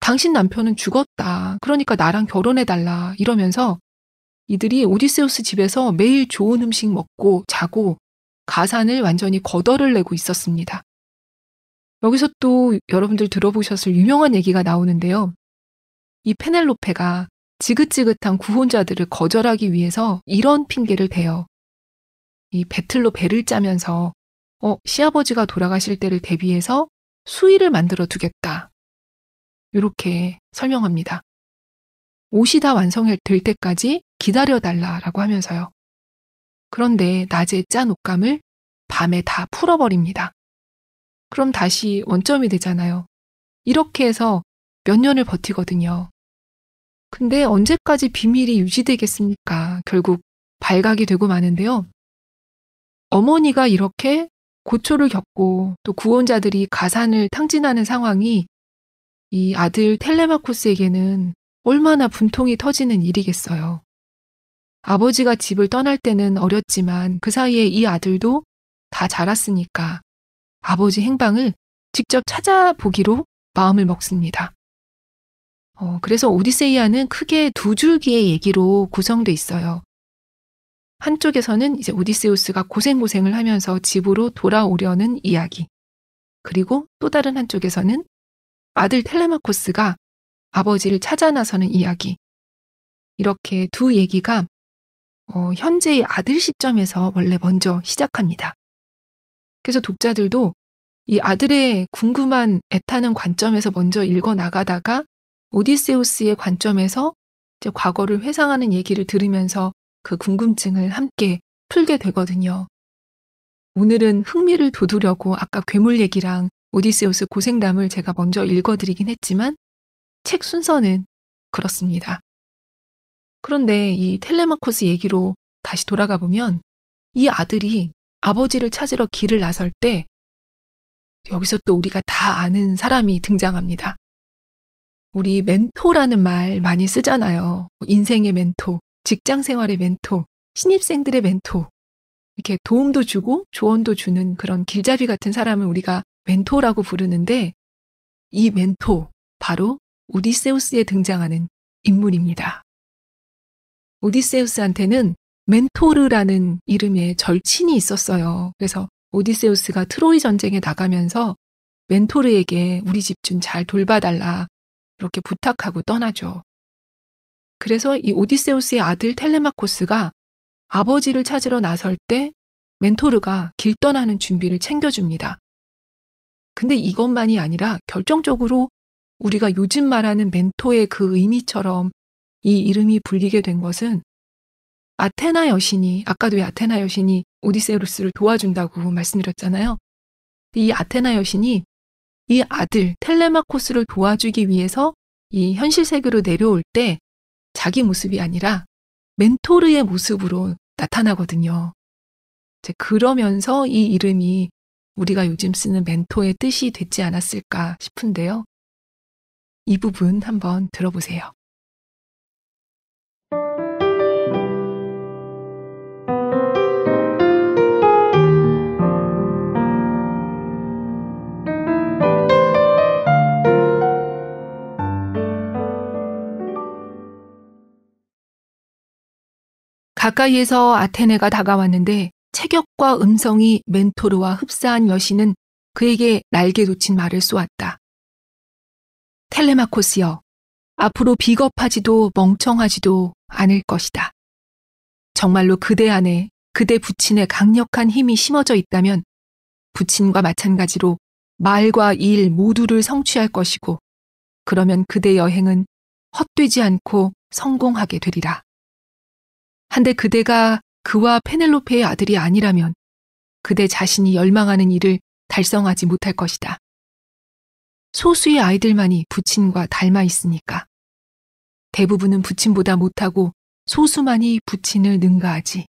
당신 남편은 죽었다. 그러니까 나랑 결혼해달라. 이러면서 이들이 오디세우스 집에서 매일 좋은 음식 먹고 자고 가산을 완전히 거덜을 내고 있었습니다. 여기서 또 여러분들 들어보셨을 유명한 얘기가 나오는데요. 이 페넬로페가 지긋지긋한 구혼자들을 거절하기 위해서 이런 핑계를 대요. 이 배틀로 배를 짜면서 어, 시아버지가 돌아가실 때를 대비해서 수위를 만들어 두겠다. 이렇게 설명합니다. 옷이 다 완성될 때까지 기다려달라라고 하면서요. 그런데 낮에 짠 옷감을 밤에 다 풀어버립니다. 그럼 다시 원점이 되잖아요. 이렇게 해서 몇 년을 버티거든요. 근데 언제까지 비밀이 유지되겠습니까? 결국 발각이 되고 마는데요. 어머니가 이렇게 고초를 겪고 또 구원자들이 가산을 탕진하는 상황이 이 아들 텔레마코스에게는 얼마나 분통이 터지는 일이겠어요. 아버지가 집을 떠날 때는 어렸지만 그 사이에 이 아들도 다 자랐으니까 아버지 행방을 직접 찾아보기로 마음을 먹습니다. 어, 그래서 오디세이아는 크게 두 줄기의 얘기로 구성돼 있어요. 한쪽에서는 이제 오디세우스가 고생고생을 하면서 집으로 돌아오려는 이야기. 그리고 또 다른 한쪽에서는 아들 텔레마코스가 아버지를 찾아 나서는 이야기. 이렇게 두 얘기가 어, 현재의 아들 시점에서 원래 먼저 시작합니다. 그래서 독자들도 이 아들의 궁금한 애타는 관점에서 먼저 읽어 나가다가 오디세우스의 관점에서 과거를 회상하는 얘기를 들으면서 그 궁금증을 함께 풀게 되거든요. 오늘은 흥미를 돋우려고 아까 괴물 얘기랑 오디세우스 고생담을 제가 먼저 읽어드리긴 했지만 책 순서는 그렇습니다. 그런데 이 텔레마코스 얘기로 다시 돌아가 보면 이 아들이 아버지를 찾으러 길을 나설 때 여기서 또 우리가 다 아는 사람이 등장합니다. 우리 멘토라는 말 많이 쓰잖아요. 인생의 멘토. 직장 생활의 멘토, 신입생들의 멘토, 이렇게 도움도 주고 조언도 주는 그런 길잡이 같은 사람을 우리가 멘토라고 부르는데 이 멘토 바로 오디세우스에 등장하는 인물입니다. 오디세우스한테는 멘토르라는 이름의 절친이 있었어요. 그래서 오디세우스가 트로이 전쟁에 나가면서 멘토르에게 우리 집좀잘 돌봐달라 이렇게 부탁하고 떠나죠. 그래서 이 오디세우스의 아들 텔레마코스가 아버지를 찾으러 나설 때 멘토르가 길 떠나는 준비를 챙겨줍니다. 근데 이것만이 아니라 결정적으로 우리가 요즘 말하는 멘토의 그 의미처럼 이 이름이 불리게 된 것은 아테나 여신이, 아까도 왜 아테나 여신이 오디세우스를 도와준다고 말씀드렸잖아요. 이 아테나 여신이 이 아들 텔레마코스를 도와주기 위해서 이 현실 세계로 내려올 때 자기 모습이 아니라 멘토르의 모습으로 나타나거든요. 이제 그러면서 이 이름이 우리가 요즘 쓰는 멘토의 뜻이 됐지 않았을까 싶은데요. 이 부분 한번 들어보세요. 가까이에서 아테네가 다가왔는데 체격과 음성이 멘토르와 흡사한 여신은 그에게 날개 돋친 말을 쏘았다. 텔레마코스여, 앞으로 비겁하지도 멍청하지도 않을 것이다. 정말로 그대 안에 그대 부친의 강력한 힘이 심어져 있다면 부친과 마찬가지로 말과 일 모두를 성취할 것이고 그러면 그대 여행은 헛되지 않고 성공하게 되리라. 한데 그대가 그와 페넬로페의 아들이 아니라면 그대 자신이 열망하는 일을 달성하지 못할 것이다. 소수의 아이들만이 부친과 닮아 있으니까. 대부분은 부친보다 못하고 소수만이 부친을 능가하지.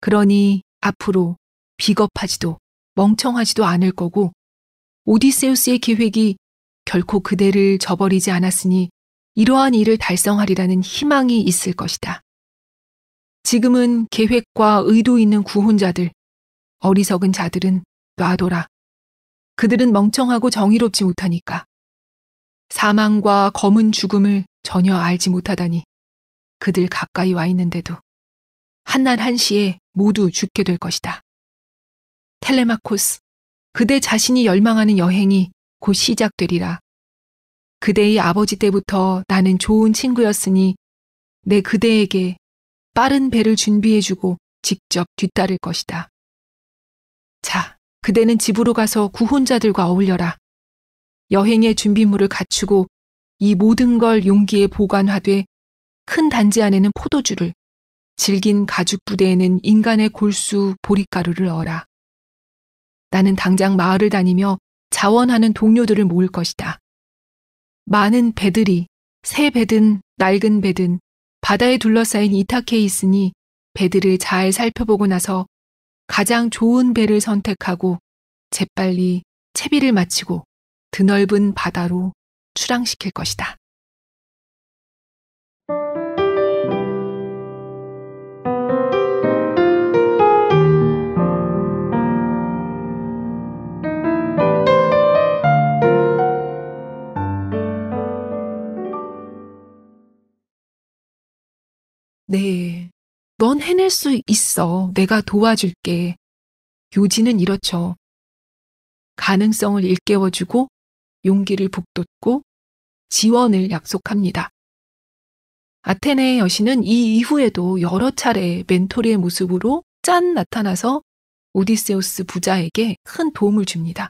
그러니 앞으로 비겁하지도 멍청하지도 않을 거고 오디세우스의 계획이 결코 그대를 저버리지 않았으니 이러한 일을 달성하리라는 희망이 있을 것이다. 지금은 계획과 의도 있는 구혼자들, 어리석은 자들은 놔둬라. 그들은 멍청하고 정의롭지 못하니까. 사망과 검은 죽음을 전혀 알지 못하다니 그들 가까이 와 있는데도 한날 한시에 모두 죽게 될 것이다. 텔레마코스, 그대 자신이 열망하는 여행이 곧 시작되리라. 그대의 아버지 때부터 나는 좋은 친구였으니 내 그대에게 빠른 배를 준비해주고 직접 뒤따를 것이다. 자, 그대는 집으로 가서 구혼자들과 어울려라. 여행의 준비물을 갖추고 이 모든 걸 용기에 보관하되 큰 단지 안에는 포도주를, 질긴 가죽 부대에는 인간의 골수 보릿가루를 어라 나는 당장 마을을 다니며 자원하는 동료들을 모을 것이다. 많은 배들이 새 배든 낡은 배든 바다에 둘러싸인 이타케 있으니 배들을 잘 살펴보고 나서 가장 좋은 배를 선택하고 재빨리 채비를 마치고 드넓은 바다로 출항시킬 것이다. 네. 넌 해낼 수 있어. 내가 도와줄게. 요지는 이렇죠. 가능성을 일깨워주고 용기를 북돋고 지원을 약속합니다. 아테네의 여신은 이 이후에도 여러 차례 멘토리의 모습으로 짠 나타나서 오디세우스 부자에게 큰 도움을 줍니다.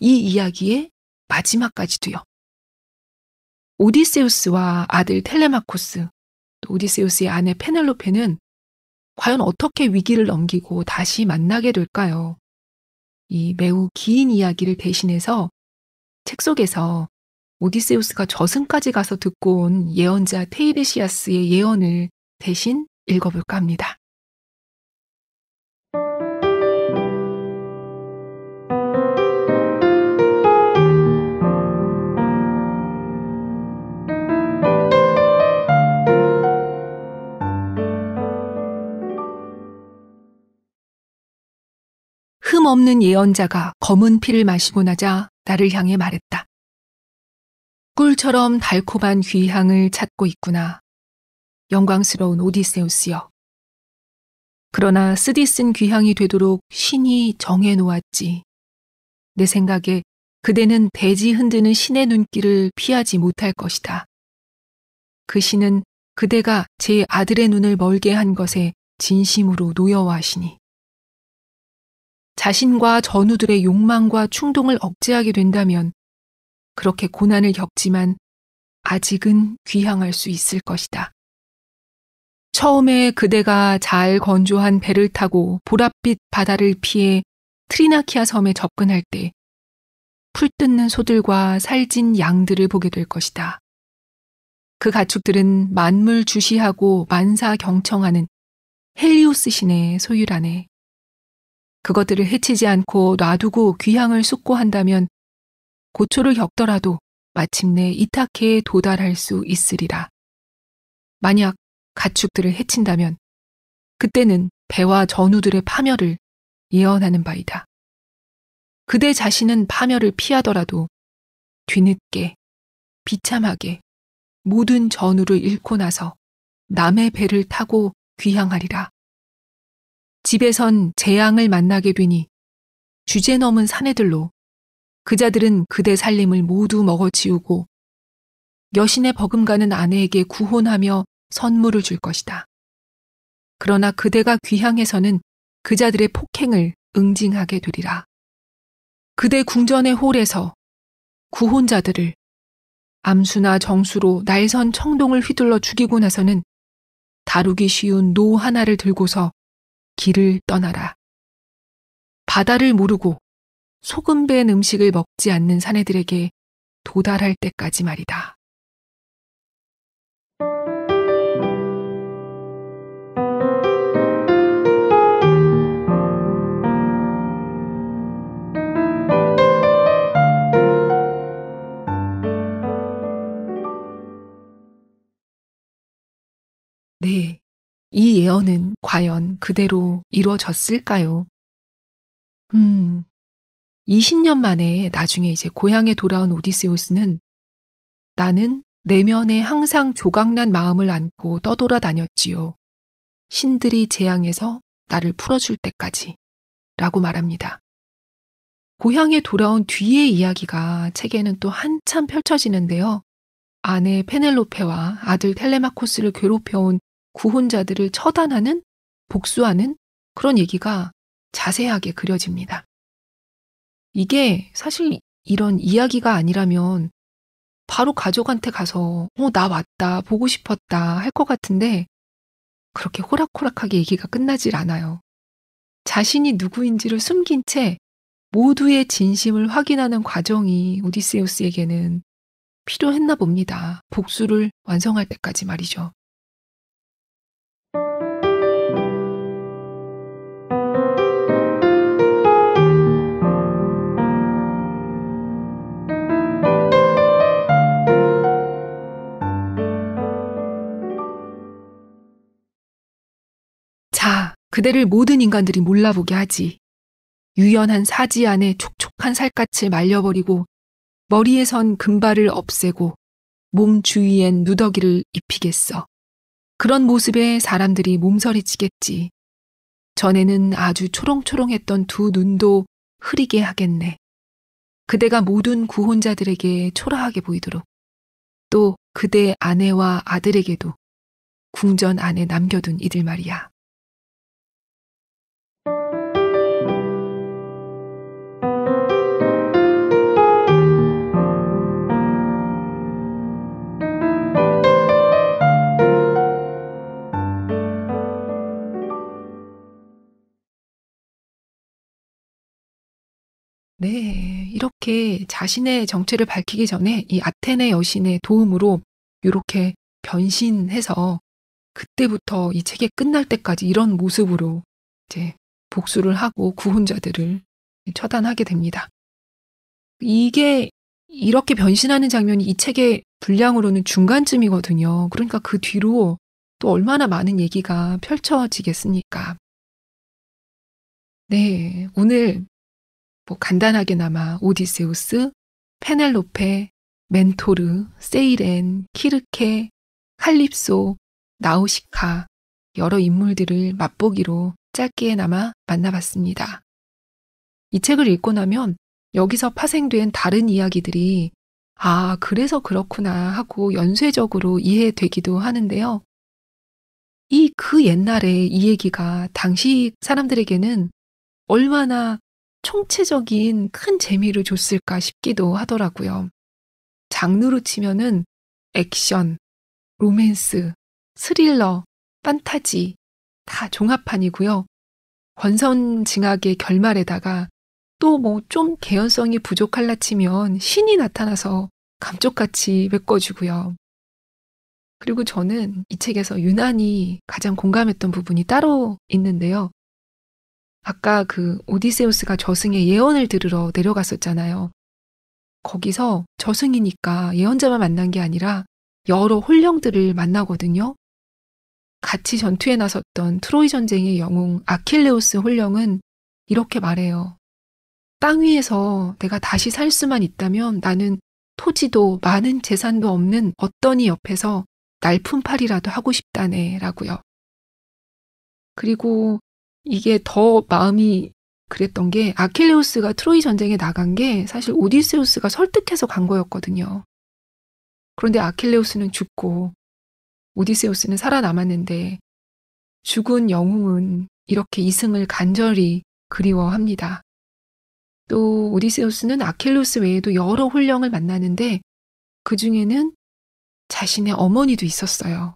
이 이야기의 마지막까지도요. 오디세우스와 아들 텔레마코스, 오디세우스의 아내 페넬로페는 과연 어떻게 위기를 넘기고 다시 만나게 될까요? 이 매우 긴 이야기를 대신해서 책 속에서 오디세우스가 저승까지 가서 듣고 온 예언자 테이레시아스의 예언을 대신 읽어볼까 합니다. 흠 없는 예언자가 검은 피를 마시고 나자 나를 향해 말했다. 꿀처럼 달콤한 귀향을 찾고 있구나. 영광스러운 오디세우스여. 그러나 쓰디쓴 귀향이 되도록 신이 정해놓았지. 내 생각에 그대는 대지 흔드는 신의 눈길을 피하지 못할 것이다. 그 신은 그대가 제 아들의 눈을 멀게 한 것에 진심으로 노여워하시니. 자신과 전우들의 욕망과 충동을 억제하게 된다면 그렇게 고난을 겪지만 아직은 귀향할 수 있을 것이다. 처음에 그대가 잘 건조한 배를 타고 보랏빛 바다를 피해 트리나키아 섬에 접근할 때 풀 뜯는 소들과 살찐 양들을 보게 될 것이다. 그 가축들은 만물 주시하고 만사 경청하는 헬리오스 신의 소유라네 그것들을 해치지 않고 놔두고 귀향을 숙고한다면 고초를 겪더라도 마침내 이타케에 도달할 수 있으리라. 만약 가축들을 해친다면 그때는 배와 전우들의 파멸을 예언하는 바이다. 그대 자신은 파멸을 피하더라도 뒤늦게 비참하게 모든 전우를 잃고 나서 남의 배를 타고 귀향하리라. 집에선 재앙을 만나게 되니 주제 넘은 사내들로 그자들은 그대 살림을 모두 먹어치우고 여신의 버금가는 아내에게 구혼하며 선물을 줄 것이다. 그러나 그대가 귀향해서는 그자들의 폭행을 응징하게 되리라. 그대 궁전의 홀에서 구혼자들을 암수나 정수로 날선 청동을 휘둘러 죽이고 나서는 다루기 쉬운 노 하나를 들고서 길을 떠나라. 바다를 모르고 소금 밴 음식을 먹지 않는 사내들에게 도달할 때까지 말이다. 네, 이 예언은 과연 그대로 이루어졌을까요? 음, 20년 만에 나중에 이제 고향에 돌아온 오디세우스는 나는 내면에 항상 조각난 마음을 안고 떠돌아다녔지요. 신들이 재앙에서 나를 풀어줄 때까지. 라고 말합니다. 고향에 돌아온 뒤의 이야기가 책에는 또 한참 펼쳐지는데요. 아내 페넬로페와 아들 텔레마코스를 괴롭혀온 구혼자들을 처단하는, 복수하는 그런 얘기가 자세하게 그려집니다. 이게 사실 이런 이야기가 아니라면 바로 가족한테 가서, 어, 나 왔다, 보고 싶었다 할 것 같은데 그렇게 호락호락하게 얘기가 끝나질 않아요. 자신이 누구인지를 숨긴 채 모두의 진심을 확인하는 과정이 오디세우스에게는 필요했나 봅니다. 복수를 완성할 때까지 말이죠. 그대를 모든 인간들이 몰라보게 하지. 유연한 사지 안에 촉촉한 살갗을 말려버리고 머리에선 금발을 없애고 몸 주위엔 누더기를 입히겠어. 그런 모습에 사람들이 몸서리치겠지. 전에는 아주 초롱초롱했던 두 눈도 흐리게 하겠네. 그대가 모든 구혼자들에게 초라하게 보이도록 또 그대 아내와 아들에게도 궁전 안에 남겨둔 이들 말이야. 네, 이렇게 자신의 정체를 밝히기 전에 이 아테네 여신의 도움으로 이렇게 변신해서 그때부터 이 책이 끝날 때까지 이런 모습으로 이제 복수를 하고 구혼자들을 처단하게 됩니다. 이게 이렇게 변신하는 장면이 이 책의 분량으로는 중간쯤이거든요. 그러니까 그 뒤로 또 얼마나 많은 얘기가 펼쳐지겠습니까? 네, 오늘 뭐 간단하게나마 오디세우스, 페넬로페, 멘토르, 세이렌, 키르케, 칼립소, 나우시카 여러 인물들을 맛보기로 짧게나마 만나봤습니다. 이 책을 읽고 나면 여기서 파생된 다른 이야기들이 아, 그래서 그렇구나 하고 연쇄적으로 이해되기도 하는데요. 이 그 옛날에 이 얘기가 당시 사람들에게는 얼마나 총체적인 큰 재미를 줬을까 싶기도 하더라고요. 장르로 치면은 액션, 로맨스, 스릴러, 판타지 다 종합판이고요. 권선징악의 결말에다가 또 뭐 좀 개연성이 부족할라 치면 신이 나타나서 감쪽같이 메꿔주고요. 그리고 저는 이 책에서 유난히 가장 공감했던 부분이 따로 있는데요. 아까 그 오디세우스가 저승의 예언을 들으러 내려갔었잖아요. 거기서 저승이니까 예언자만 만난 게 아니라 여러 혼령들을 만나거든요. 같이 전투에 나섰던 트로이 전쟁의 영웅 아킬레우스 혼령은 이렇게 말해요. 땅 위에서 내가 다시 살 수만 있다면 나는 토지도 많은 재산도 없는 어떤이 옆에서 날품팔이라도 하고 싶다네 라고요. 그리고 이게 더 마음이 그랬던 게 아킬레우스가 트로이 전쟁에 나간 게 사실 오디세우스가 설득해서 간 거였거든요. 그런데 아킬레우스는 죽고 오디세우스는 살아남았는데 죽은 영웅은 이렇게 이승을 간절히 그리워합니다. 또 오디세우스는 아킬레우스 외에도 여러 홀령을 만나는데 그 중에는 자신의 어머니도 있었어요.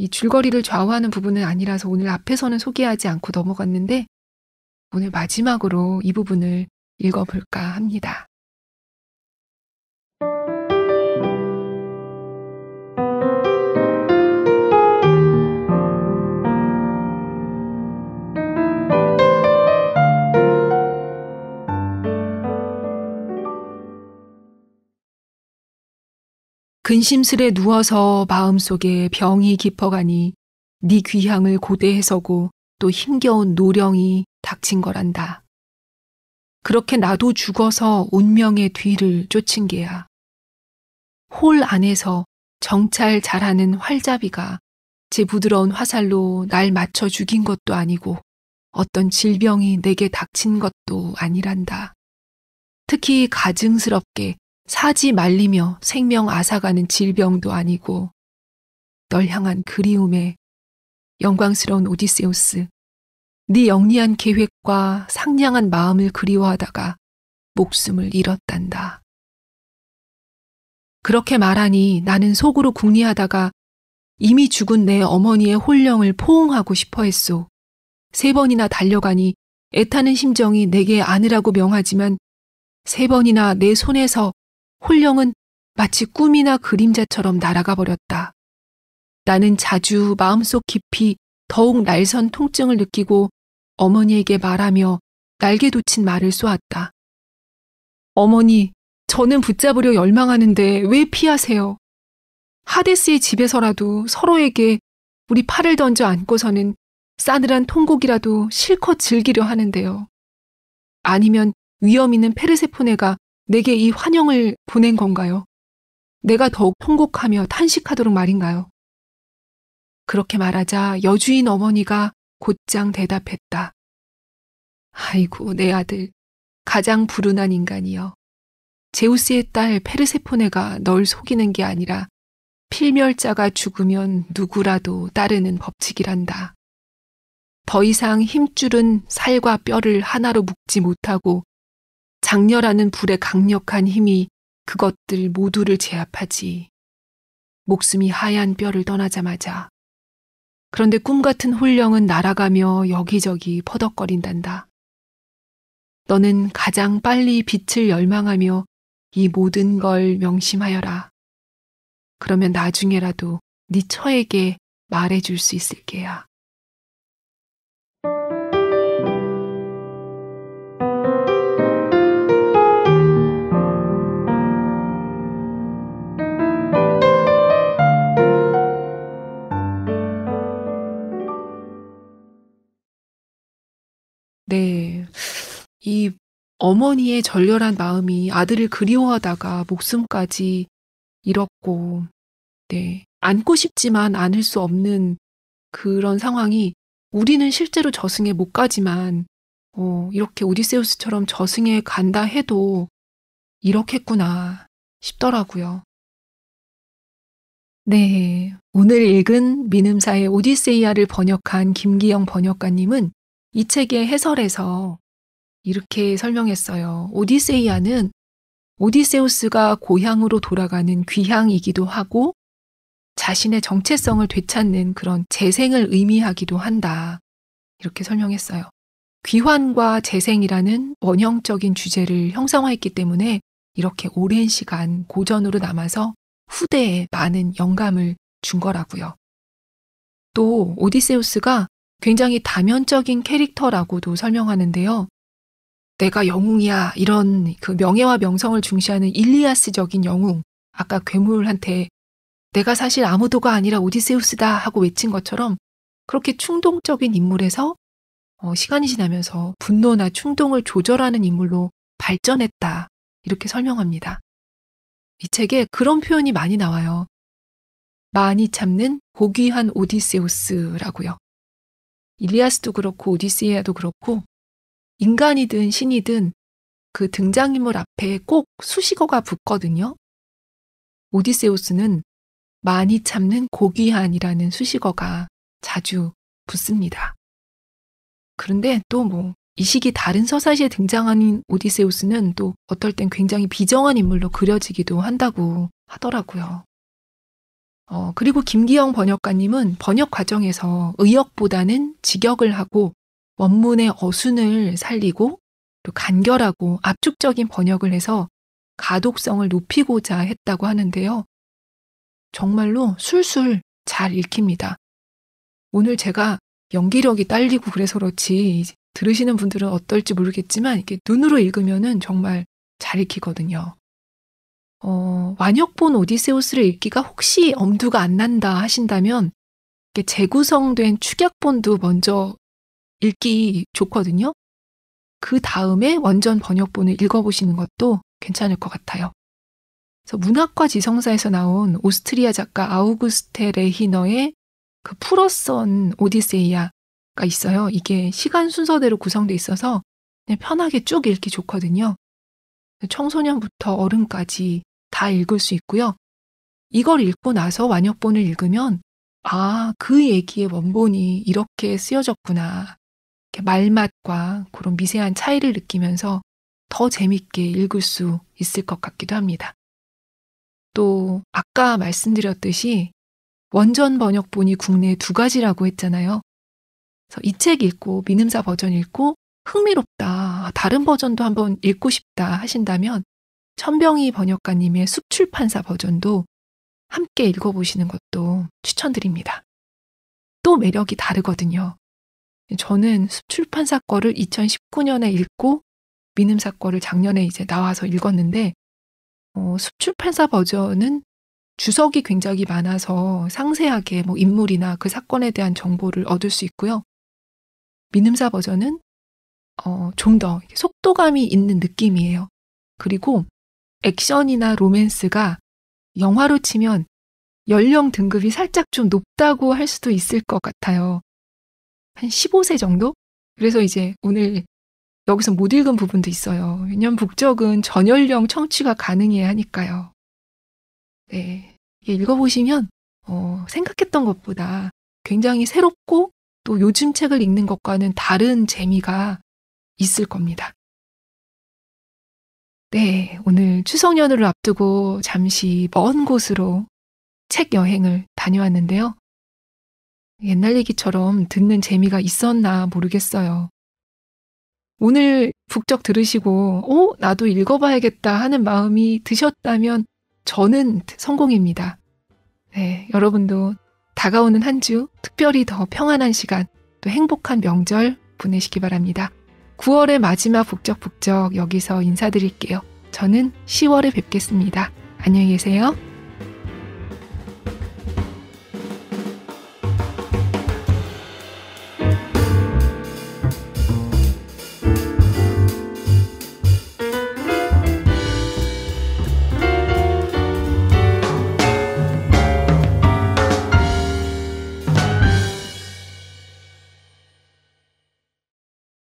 이 줄거리를 좌우하는 부분은 아니라서 오늘 앞에서는 소개하지 않고 넘어갔는데 오늘 마지막으로 이 부분을 읽어볼까 합니다. 근심스레 누워서 마음속에 병이 깊어가니 네 귀향을 고대해서고 또 힘겨운 노령이 닥친 거란다. 그렇게 나도 죽어서 운명의 뒤를 쫓은 게야. 홀 안에서 정찰 잘하는 활자비가 제 부드러운 화살로 날 맞춰 죽인 것도 아니고 어떤 질병이 내게 닥친 것도 아니란다. 특히 가증스럽게 사지 말리며 생명 앗아가는 질병도 아니고 널 향한 그리움에 영광스러운 오디세우스 네 영리한 계획과 상냥한 마음을 그리워하다가 목숨을 잃었단다. 그렇게 말하니 나는 속으로 궁리하다가 이미 죽은 내 어머니의 혼령을 포옹하고 싶어 했소. 세 번이나 달려가니 애타는 심정이 내게 아느라고 명하지만 세 번이나 내 손에서 홀령은 마치 꿈이나 그림자처럼 날아가 버렸다. 나는 자주 마음속 깊이 더욱 날선 통증을 느끼고 어머니에게 말하며 날개 돋친 말을 쏘았다. 어머니, 저는 붙잡으려 열망하는데 왜 피하세요? 하데스의 집에서라도 서로에게 우리 팔을 던져 안고서는 싸늘한 통곡이라도 실컷 즐기려 하는데요. 아니면 위험 있는 페르세포네가 내게 이 환영을 보낸 건가요? 내가 더욱 통곡하며 탄식하도록 말인가요? 그렇게 말하자 여주인 어머니가 곧장 대답했다. 아이고, 내 아들. 가장 불운한 인간이여. 제우스의 딸 페르세포네가 널 속이는 게 아니라 필멸자가 죽으면 누구라도 따르는 법칙이란다. 더 이상 힘줄은 살과 뼈를 하나로 묶지 못하고 장녀라는 불의 강력한 힘이 그것들 모두를 제압하지. 목숨이 하얀 뼈를 떠나자마자. 그런데 꿈 같은 홀령은 날아가며 여기저기 퍼덕거린단다. 너는 가장 빨리 빛을 열망하며 이 모든 걸 명심하여라. 그러면 나중에라도 니 네 처에게 말해줄 수 있을 게야. 네. 이 어머니의 절렬한 마음이 아들을 그리워하다가 목숨까지 잃었고, 네. 안고 싶지만 안을 수 없는 그런 상황이 우리는 실제로 저승에 못 가지만, 어, 이렇게 오디세우스처럼 저승에 간다 해도 이렇겠구나 싶더라고요. 네. 오늘 읽은 민음사의 오디세이아를 번역한 김기영 번역가님은 이 책의 해설에서 이렇게 설명했어요. 오디세이아는 오디세우스가 고향으로 돌아가는 귀향이기도 하고 자신의 정체성을 되찾는 그런 재생을 의미하기도 한다. 이렇게 설명했어요. 귀환과 재생이라는 원형적인 주제를 형상화했기 때문에 이렇게 오랜 시간 고전으로 남아서 후대에 많은 영감을 준 거라고요. 또 오디세우스가 굉장히 다면적인 캐릭터라고도 설명하는데요. 내가 영웅이야 이런 그 명예와 명성을 중시하는 일리아스적인 영웅 아까 괴물한테 내가 사실 아무도가 아니라 오디세우스다 하고 외친 것처럼 그렇게 충동적인 인물에서 어, 시간이 지나면서 분노나 충동을 조절하는 인물로 발전했다 이렇게 설명합니다. 이 책에 그런 표현이 많이 나와요. 많이 참는 고귀한 오디세우스라고요. 일리아스도 그렇고 오디세이아도 그렇고 인간이든 신이든 그 등장인물 앞에 꼭 수식어가 붙거든요. 오디세우스는 많이 참는 고귀한이라는 수식어가 자주 붙습니다. 그런데 또 뭐 이 시기 다른 서사시에 등장하는 오디세우스는 또 어떨 땐 굉장히 비정한 인물로 그려지기도 한다고 하더라고요. 어, 그리고 김기영 번역가님은 번역 과정에서 의역보다는 직역을 하고 원문의 어순을 살리고 또 간결하고 압축적인 번역을 해서 가독성을 높이고자 했다고 하는데요. 정말로 술술 잘 읽힙니다. 오늘 제가 연기력이 딸리고 그래서 그렇지 들으시는 분들은 어떨지 모르겠지만 이게 눈으로 읽으면 정말 잘 읽히거든요. 어, 완역본 오디세우스를 읽기가 혹시 엄두가 안 난다 하신다면 재구성된 축약본도 먼저 읽기 좋거든요. 그 다음에 원전 번역본을 읽어보시는 것도 괜찮을 것 같아요. 그래서 문학과 지성사에서 나온 오스트리아 작가 아우구스테 레히너의 그 풀어썬 오디세이아가 있어요. 이게 시간 순서대로 구성돼 있어서 편하게 쭉 읽기 좋거든요. 청소년부터 어른까지 다 읽을 수 있고요. 이걸 읽고 나서 완역본을 읽으면 아, 그 얘기의 원본이 이렇게 쓰여졌구나. 이렇게 말맛과 그런 미세한 차이를 느끼면서 더 재밌게 읽을 수 있을 것 같기도 합니다. 또 아까 말씀드렸듯이 원전 번역본이 국내 두 가지라고 했잖아요. 그래서 이 책 읽고 민음사 버전 읽고 흥미롭다. 아, 다른 버전도 한번 읽고 싶다 하신다면 천병희 번역가님의 수출판사 버전도 함께 읽어보시는 것도 추천드립니다. 또 매력이 다르거든요. 저는 수출판사 거를 2019년에 읽고 민음사 거를 작년에 이제 나와서 읽었는데 어, 숲출판사 버전은 주석이 굉장히 많아서 상세하게 뭐 인물이나 그 사건에 대한 정보를 얻을 수 있고요. 민음사 버전은 어, 좀더 속도감이 있는 느낌이에요. 그리고 액션이나 로맨스가 영화로 치면 연령 등급이 살짝 좀 높다고 할 수도 있을 것 같아요. 한 15세 정도? 그래서 이제 오늘 여기서 못 읽은 부분도 있어요. 왜냐면 북적은 전연령 청취가 가능해야 하니까요. 네. 읽어보시면, 어, 생각했던 것보다 굉장히 새롭고 또 요즘 책을 읽는 것과는 다른 재미가 있을 겁니다. 네, 오늘 추석 연휴를 앞두고 잠시 먼 곳으로 책 여행을 다녀왔는데요. 옛날 얘기처럼 듣는 재미가 있었나 모르겠어요. 오늘 북적 들으시고, 어, 나도 읽어봐야겠다 하는 마음이 드셨다면 저는 성공입니다. 네, 여러분도 다가오는 한 주 특별히 더 평안한 시간, 또 행복한 명절 보내시기 바랍니다. 9월의 마지막 북적북적 여기서 인사드릴게요. 저는 10월에 뵙겠습니다. 안녕히 계세요.